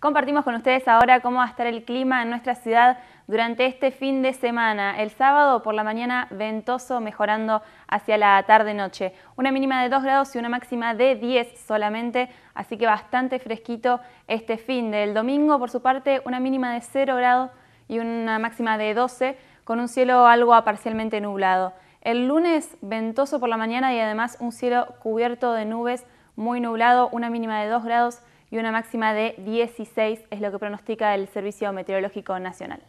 Compartimos con ustedes ahora cómo va a estar el clima en nuestra ciudad durante este fin de semana. El sábado por la mañana ventoso, mejorando hacia la tarde-noche. Una mínima de 2 grados y una máxima de 10 solamente, así que bastante fresquito este fin del domingo. Por su parte, una mínima de 0 grados y una máxima de 12, con un cielo algo parcialmente nublado. El lunes ventoso por la mañana y además un cielo cubierto de nubes, muy nublado, una mínima de 2 grados y una máxima de 16 es lo que pronostica el Servicio Meteorológico Nacional.